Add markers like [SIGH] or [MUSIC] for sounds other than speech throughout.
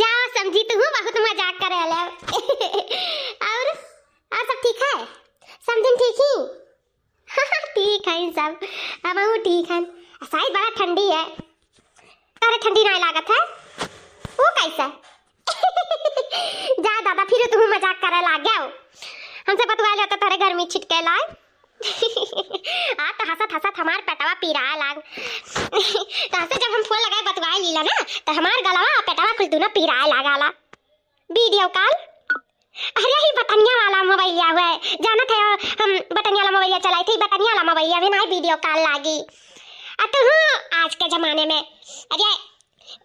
जाओ समझी तू तो बहुत मजाक कर रहे [LAUGHS] और और सब ठीक है समझन ठीक ही [LAUGHS] ठीक है सब अब वो ठीक है शायद बड़ा ठंडी है अरे ठंडी ना लागत है वो कैसा [LAUGHS] जा दादा फिर तुम मजाक करे लाग गया हमसे बतवा लिया तो गर्मी छिटके लाए आ [LAUGHS] हाँ, तो हंसत हंसत हमार पेटवा पीरा लाग [LAUGHS] तो जब हम फोन लगाए बतवाए लीला ना तो हमार गलवा पेटवा कुछ दोनों पीरा लागाला वीडियो कॉल अरे ही बटनिया वाला मोबाइलिया हुआ है जाना था हम बटनिया वाला मोबाइलिया चलाई थी बटनिया वाला मोबाइलिया भी ना वीडियो कॉल लागी अब तो हाँ आज के जमाने में अरे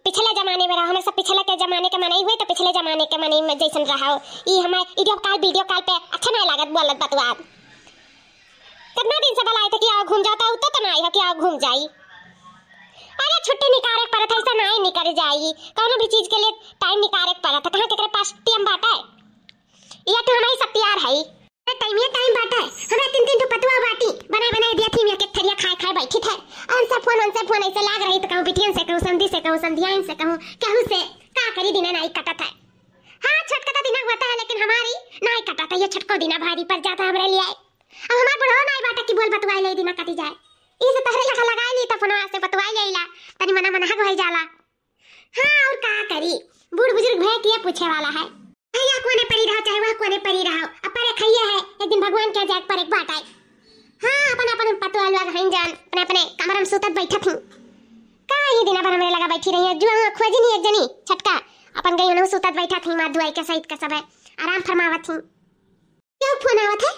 पिछले जमाने में रहो हमें सब पिछले के जमाने के मनाई हुए तो पिछले जमाने के मनाई में जैसन रहो ई हमें वीडियो कॉल वीडियो कॉल पे अच्छा नहीं लागत बोलत बतवा कितना दिन से बलाए थे तो कि आओ घूम जाता हूं तो तनाई तो है कि आओ घूम जाई अरे छुट्टी निकारे पर था ऐसा नहीं निकल जाई कोनो भी चीज के लिए टाइम निकारे पर था तो कहां केकरे पास टाइम बाटा है ये तो हमारी सब प्यार है अरे टाइम ये टाइम बाटा है हमरा तीन तीन तो पतवा बाटी बनाए बनाए दिया थी मैं के थरिया खाए खाए बैठी थे और सब फोन उनसे फोन ऐसे लाग रही तो कहूं बिटियन से कहूं समधी से कहूं समधियान से कहूं कहूं से का करी दिना नहीं कटत है हां छटकता दिना होता है लेकिन हमारी नहीं कटता ये छटको दिना भारी पर जाता हमरे लिए अब हमार बुढ़ो नाई बाटा की बोल बतवाई ले दिना कटी जाए इसे तहरे लगा लगाई ली त फनवा से बतवाई लेला तनी मना मना होई जाला हां और का करी बूढ़ बुजुर्ग भय के पूछे वाला है भैया कोने पड़ी रहो चाहे वह कोने पड़ी रहो अपर एक खइए है एक दिन भगवान के जाग पर एक बात आई हां अपन अपन पतवा लुआ रहन जान अपने अपने कमरे में सुतत बैठा थी का ये दिन अपन मेरे लगा बैठी रही है जुआ नहीं एक जनी छटका अपन गई न सुतत बैठा थी माँ दुआई के सहित का सब है आराम फरमावत थी क्यों फोन आवत है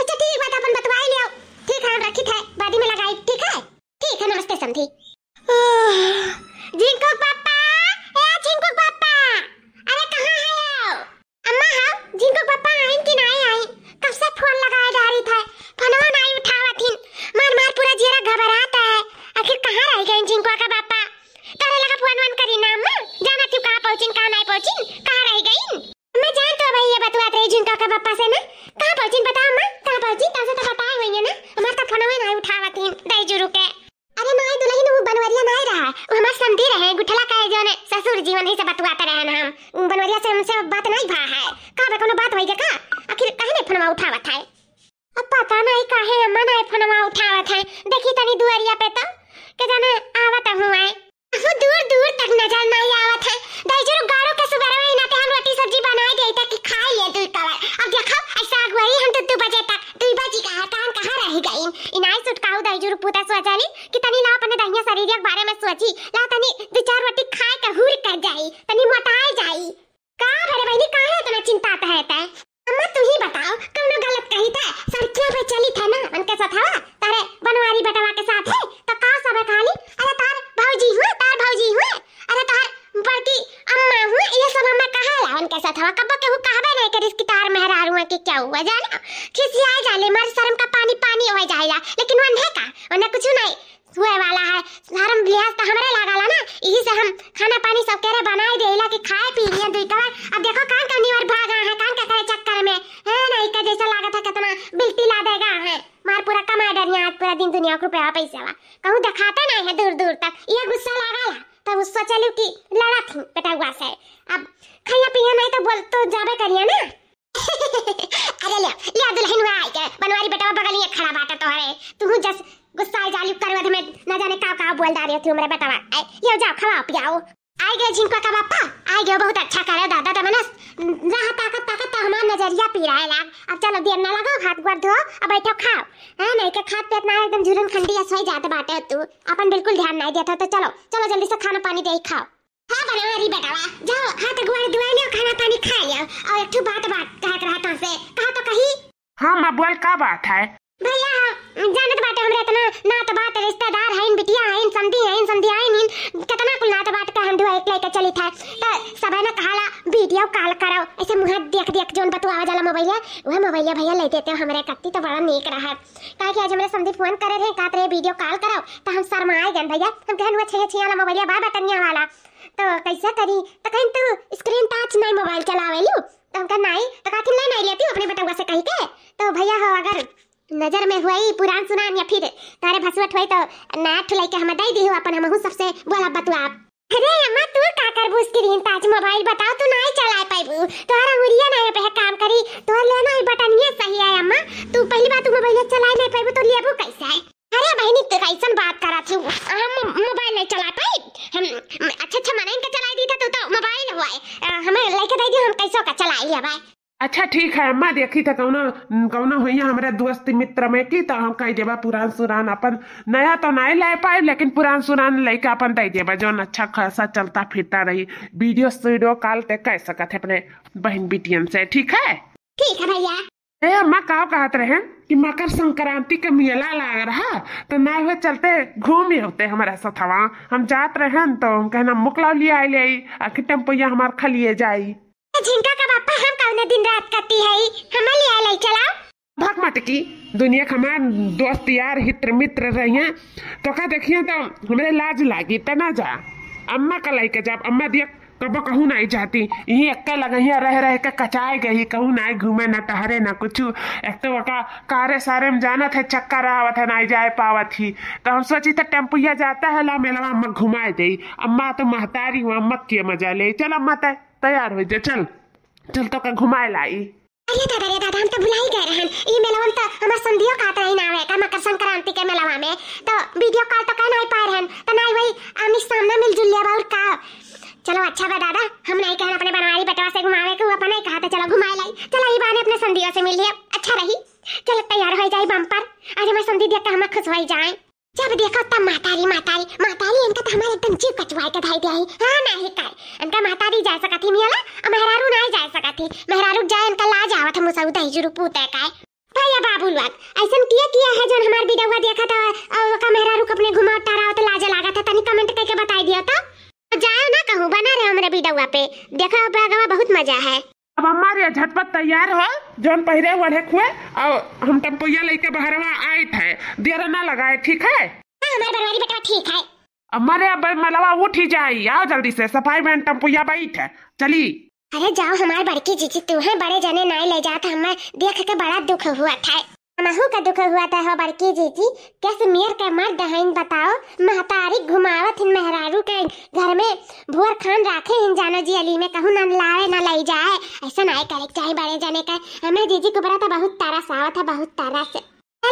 अच्छा ठीक बात अपन बतवाई लियो ठीक है रखी है बादी में लगाई ठीक है ठीक है नमस्ते समधी जिंकू पापा ए जिंकू पापा अरे कहां है हो अम्मा हां जिंकू पापा आइन कि नहीं आइन कब से फोन लगाए जा रही था फोनवा नहीं उठावत हिन मार मार पूरा जीरा घबराता है आखिर कहां रह गए जिंकू का पापा करे लगा फोन वन करी ना अम्मा जाना क्यों कहां पहुंचिन कहां नहीं पहुंचिन देखी तनी दुआरिया पे तो के जाने आवत हूं आए वो दूर दूर तक नजर नहीं आवत है दाइजरो गारो के सुबरा में इनाते हम रोटी सब्जी बनाए दे तक कि खा ले तू कवर अब देखो ऐसा अगवाई हम तो 2 बजे तक 2 बजे का काम कहां रह गई इनाई सुटकाऊ दाइजरो पूता सोचाली कि तनी ना अपने दहिया शरीर के बारे में सोची ला तनी दो चार रोटी खाए के हुर कर जाई तनी मोटा वरना कुछ नहीं हुए वाला है धर्म लिहाज तो हमरे लागला ना यही से हम खाना पानी सब करे बनाए देला के खाए पी लिए दुई कवर अब देखो कान का निवर रहा है कान का करे चक्कर में है ना इका जैसा लागा था कितना बिल्टी ला देगा है मार पूरा कमा डर यहाँ पूरा दिन दुनिया को रुपया पैसा वा कहूँ दिखाते नहीं है दूर दूर तक ये गुस्सा लागा ला तब तो उस सोचा चलू की लड़ा थी बेटा हुआ से अब खाया पिया नहीं तो बोल तो जाबे करिए ना [LAUGHS] अरे ले ले दुल्हन हुआ है बनवारी बेटा बगल में खड़ा बाटा तोहरे तू जस गुस्सा आ जाली करवा दे मैं न जाने का का बोल रही थी मेरे बेटावा ए ये जाओ खाओ पियाओ आ गए जिनका का पापा आ गए बहुत अच्छा कर रहे दादा तमनस रहा ताकत ताकत तो हमार नजरिया पी रहा है लाग अब चलो देर ना लगाओ हाथ गोड़ धो अब बैठो खाओ तो है नहीं के खात पेट ना एकदम झुरन खंडी ऐसे ही जाते बाटे तू अपन बिल्कुल ध्यान नहीं देता तो चलो चलो जल्दी से खाना पानी दे खाओ हां बना हरी बेटावा जाओ हाथ गोड़ धुआ लियो खाना पानी खा लियो और एक बात बात कहत रहा था से कहा तो कही हां मां बोल का बात है भैया जानत तो बाटे हमरे इतना नात बात रिश्तेदार हइन बिटिया हइन समधी हइन समधिया हइन कितना कुल नात बात का हम दुआ एक लेके चली था त तो सबे न कहाला वीडियो कॉल कराओ ऐसे मुंह देख देख जोन बतवा जाला मोबाइल वह मोबाइल भैया ले देते हो हमरे कत्ती तो बड़ा नेक रहा काहे कि आज हमरे समधी फोन करे रहे कात रहे वीडियो कॉल कराओ त तो हम शर्माए गन भैया हम कहन हुआ छे छे वाला मोबाइल बा बटनिया वाला तो कैसे करी तो कहन तू स्क्रीन टच नहीं मोबाइल चलावेलू तो हम कह नहीं तो काथिन ले नहीं लेती अपने बटवा से कह के तो भैया हो अगर नजर में हुई पुराण सुनान या फिर तारे भसवट ठोई तो नया ठुलाई के हम दई दी अपन हमहू सबसे बोला बतुआ अरे अम्मा तू का कर करबू स्क्रीन ताज मोबाइल बताओ तू नहीं चला पाबू तोहरा उरिया नहीं पे काम करी तो लेना ही बटन ये सही है अम्मा तू पहली बार तू मोबाइल चला नहीं पाबू तो लेबू कैसे है अरे बहनी तू कैसन बात करा थी हम मोबाइल नहीं चला पाई हम अच्छा अच्छा मनाइन का चला दी था तू तो मोबाइल हुआ है हमें लेके दे दी हम कैसो का चला लिया भाई अच्छा ठीक है अम्मा देखी त कौना कौना हो हमारे दोस्त मित्र में की तो हम कह दे पुरान सुरान अपन नया तो नहीं ले पाए लेकिन पुरान सुरान लेके अपन दे देबा जो अच्छा खासा चलता फिरता रही वीडियो स्टूडियो कॉल तक कह सकत है अपने बहन बिटियन से ठीक है ठीक है भैया ए अम्मा का कहत रहे कि मकर संक्रांति के मेला लग रहा तो ना हुए चलते घूम ही होते हमारे साथ हम जात रहन तो हम कहना मुकला लिया ले आखिर टेम्पोया हमार खलिए जाई झिंका का बापा हम कौन दिन रात करती है हम लिया ले चला भक मत की दुनिया मान दोस्त यार हित्र मित्र रहिए तो का देखिए तो हमारे लाज लागी त तो ना जा अम्मा का लाइक जाब अम्मा दिया कबो कहूँ नहीं जाती यही एक लगहिया रह रह के कचाए गई कहूँ ना घूमे ना टहरे ना कुछ एक तो वका कारे सारे में जाना था चक्कर आवत था नहीं जाए पावा थी तो हम सोची था टेम्पुया जाता है ला मेला अम्मा घुमाए दे अम्मा तो महतारी हूँ अम्मा के मजा ले चल अम्मा तय तैयार हो जा चल चल तो का घुमाए लाई अरे दादा रे दादा हम तो भुला ही गए रहन ई मेलवन तो हमर संधियो काट रही तो है का मकर संक्रांति के मेलावा में तो वीडियो कॉल तो कह नहीं पाए रहन तो नहीं वही आमने सामने मिल जुल लेबा और का चलो अच्छा बा दादा हम नहीं कहन अपने बनवारी बटवा से घुमावे को अपन नहीं कहा था चलो घुमाए लाई चलो ई बहाने अपने संधियो से मिल लिया अच्छा रही चलो तैयार हो जाई बम पर आज हमर संधि देख के हम खुश हो जाएं जब देखो तब मातारी मातारी मातारी इनका तो हमारे एकदम जीव कचवाए के धाई दिया हाँ ना ही काय इनका मातारी जा सका थी मियाला और मेहरारू ना जा सका थी मेहरारू जाए इनका ला जावा था मुसाऊ दही जुरू पूते काय भैया बाबू लोग ऐसा किया किया है जो हमारे वीडियो हुआ देखा था और का मेहरारू अपने घुमा टहराओ तो लाजा लगा था तनी कमेंट करके बता दिया था तो। जाओ ना कहूँ बना रहे हमारे मेरे हुआ पे देखो बहुत मजा है अब हमारे झटपट तैयार हो जोन पहरे वढ़े खुए और हम टम्पोया लेके बहरवा आए थे देर ना लगाए ठीक है हाँ, ठीक है अम्मा अब मलवा उठ ही जाए आओ जल्दी से सफाई में टम्पोया बैठ है चली अरे जाओ हमारे बड़की जीजी तू है बड़े जने नाई ले जाता हमें देख के बड़ा दुख हुआ था महू का दुख हुआ था हबर के जेजी कैसे मियर का मर दहाइन बताओ महतारी घुमावत हिन मेहरारू के घर में भोर खान राखे हिन जानो जी अली में कहूँ ना लावे ना लई जाए ऐसा ना करे चाहे बड़े जाने का हमें जीजी को बड़ा था बहुत तारा सावा था बहुत तारा से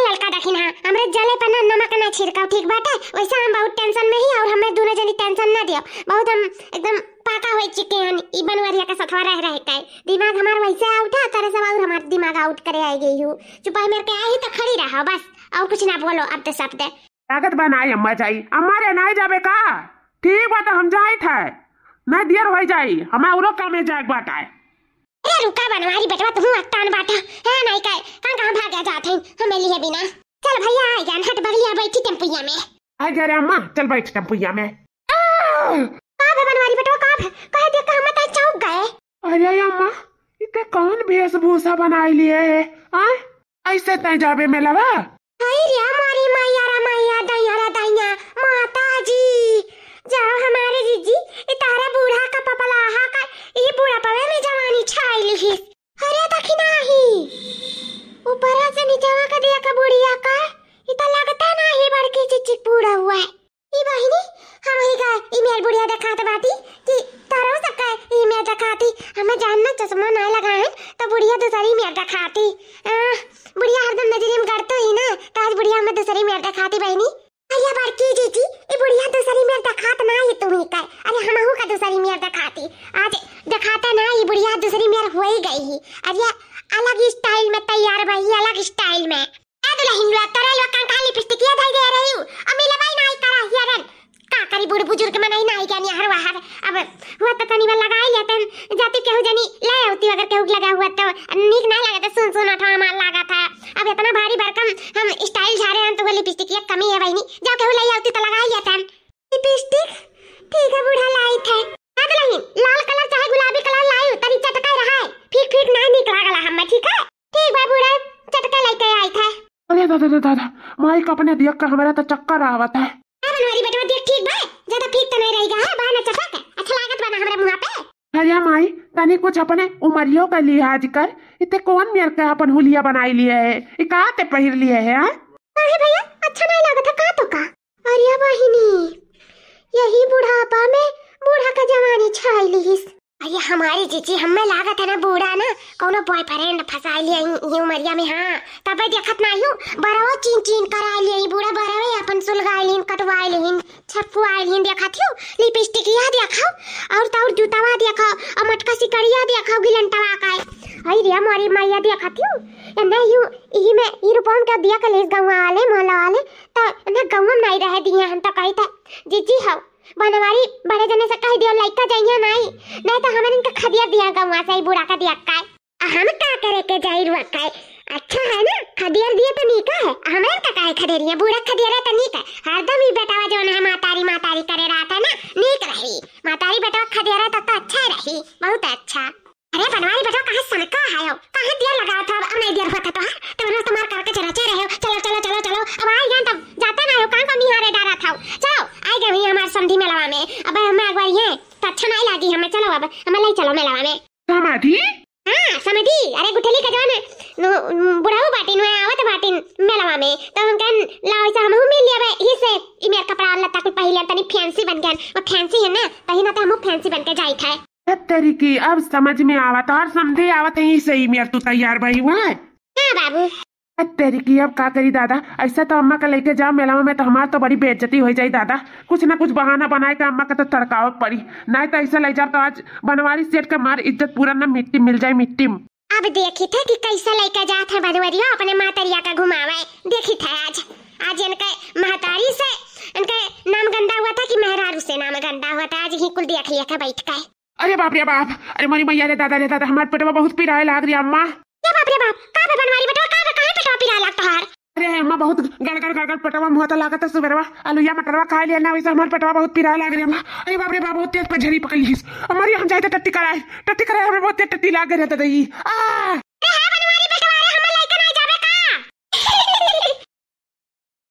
लड़का दखिन हाँ हमरे जले पर ना नमक ना छिड़काव ठीक बात है वैसे हम बहुत टेंशन में ही और हमें दोनों जनी टेंशन ना दियो बहुत हम एकदम का का होई चिके हन ई बनवरिया का सथवा रह रहे काय दिमाग हमार वैसे आउट है तरह से और हमार दिमाग आउट करे आई गई हूं चुपाई मेर के आई तो खड़ी रहा बस और कुछ ना बोलो अब तो सब दे ताकत बनाई अम्मा जाई हमारे ना जाबे का ठीक बात हम जाई था मैं देर हो जाई हमा औरो काम में जाए बात आए अरे रुका बनवारी बेटवा तू अक्तान बाटा है ना काय कान कहां भाग जा थे है हमें लिए बिना चल भैया आ जान हट बगलिया बैठी टेंपुया में आ जा रे अम्मा चल बैठ टेंपुया में काबे बनवारी बेटवा है कहे देख के हम त चौक गए अरे अम्मा इते कौन वेशभूषा बनाई लिए है आ ऐसे तै जाबे मेलावा हाय रे हमारी मैया रा मैया दैया रा दैया माता जी जा हमारे जीजी इतारा बूढ़ा का पपलाहा का ई बूढ़ा पवे में जवानी छाई है अरे दखिना ही ऊपर से नीचे का देखा बूढ़िया का इतना लगता ना बड़की चिचिक बूढ़ा हुआ है ई बहिनी ईमेल बुढ़िया दिखात बाती कि तारो सका ईमेल दिखाती हमें जानना चश्मा ना लगा है तो बुढ़िया दूसरी ईमेल दिखाती हां बुढ़िया हरदम नजरिए में करते ही ना ताज तो बुढ़िया हमें दूसरी ईमेल दिखाती बहनी अरे बार की जी जी ये बुढ़िया दूसरी ईमेल दिखात ना ये तुम ही कर अरे हम हमहू का दूसरी ईमेल दिखाती आज दिखाता ना ये बुढ़िया दूसरी ईमेल हो ही गई ही अरे अलग स्टाइल में तैयार भाई अलग स्टाइल में दुल्हन लोग तरह लोग कंकाली पिस्टिकिया दे रही हूं हूँ करी बूढ़ बुजुर्ग मन मनाई नाही जानी हर वहार अब हुआ तो तनी वाला लगाई लेते तन जाते केहू जानी ले होती अगर केहू लगा हुआ तो नीक ना लगा तो सुन सुन अठवा माल लगा था अब इतना भारी भरकम हम स्टाइल झारे हैं तो वो लिपस्टिक की कमी है भाई नहीं जाओ केहू ले होती तो लगाई लेते तन लिपस्टिक ठीक है बूढ़ा लाई थे याद नहीं लाल कलर चाहे गुलाबी कलर लाई तनी चटकाई रहा है फिर फिर ना निकला गला हम ठीक है ठीक है बूढ़ा चटका लेके आई थे अरे दादा दादा माइक अपने देख कर हमारा तो चक्कर आवत है हरिया माई तनी कुछ अपने उमरियों का लिहाज कर इतने कौन मेर का अपन हुलिया बनाई लिए है इकाते पहिर लिए है हां अरे भैया अच्छा नहीं लागत का तो का अरे वाहिनी यही बुढ़ापा में बूढ़ा का जवानी छाई लिहिस अरे हमारी चीची हम में लागत है ना बूढ़ा ना कोनो बॉयफ्रेंड फसा लिया ही उमरिया में हाँ तब देखत ना हूँ बरवा चीन चीन करा लिया ही बूढ़ा बरवे अपन सुलगा लिन कटवा लिन छपवा लिन देखत हूँ लिपस्टिक या देखो और तौर जूतावा देखो और मटका सिकड़िया देखो गिलंटवा का आई रिया मोरी मैया देखत हूँ ना हूँ इही में ई रूपम का तो दिया कलेस गाँव वाले मोहल्ला वाले त ना गाँव में नहीं रह दिए हम तो कहता जीजी हाँ बनवारी बड़े जने से कह दियो लइका जइयो नहीं नहीं तो हमन इनका खदिया दिया का वहां से ही बुरा का दिया काय हम का करे के जाई रुआ रखा अच्छा है ना खदियर दिए तो नीक है हमन का काहे खदेरिया बुरा खदिया है तो नीक है हरदम ही बेटावा जो ना मातारी मातारी करे रहा था ना नीक रही मातारी बेटावा खदिया तो, तो अच्छा रही बहुत अच्छा अरे बनवारी बताओ कहां सनका आयो कहां देर लगा था अब नहीं देर होता तो हां तो ना मार करके चला चे रहे हो चलो चलो चलो चलो अब आ गया तब जाते ना हो कान का मिहारे डारा था चलो आ गए हुई हमार समधी मेलवा में अब हम आ गए हैं तो अच्छा नहीं लगी हमें चलो अब हम नहीं चलो मेलवा में समाधि हां समाधि अरे गुठली का जवान बुढ़ाओ बाटी नो आवत बाटिन मेलवा में तो हम कन लाओ से हम मिल लेबे ही से ई मेरा कपड़ा लत्ता कुल पहले तनी फैंसी बन गया वो फैंसी है ना पहले ना तो हम फैंसी बन के जाई था तरीके अब समझ में आवा और समझे आवत ही सही मेयर तू तो तैयार भाई हुआ अब का करी दादा ऐसा तो अम्मा का लेके जाओ मेला में तो हमार तो बड़ी बेइज्जती हो जाये दादा कुछ ना कुछ बहाना बनाए के अम्मा का तो तड़काव पड़ी नहीं तो ऐसा ले जाओ तो आज बनवारी सेठ का मार इज्जत पूरा ना मिट्टी मिल जाए मिट्टी अब देखी थे कि कैसे लेके जाते है बदवरिया अपने मातरिया का घुमावे देखी थे आज आज इनका महतारी से इनके नाम गंदा हुआ था कि मेहरारू से नाम गंदा हुआ था आज ही कुल देख लिया था बैठ का अरे बाप रे बाप अरे मारी मैया रे दादा रे दादा हमार पेटवा बहुत पीराए लाग रे अम्मा ये बाप रे बाप का बे बनवारी बेटा का का पेटवा पीराए लागत हार अरे अम्मा बहुत गड़गड़ गड़गड़ पेटवा मुंह तो लागत सुबेरवा आलूया मटरवा खा लिया ना वैसे हमार पेटवा बहुत पीराए लाग रे अम्मा अरे बाप रे बाप बहुत तेज पर झरी पकड़ लीस हमारी हम जाए तो टट्टी कराए टट्टी कराए हमें बहुत तेज टट्टी लाग रही दादा आ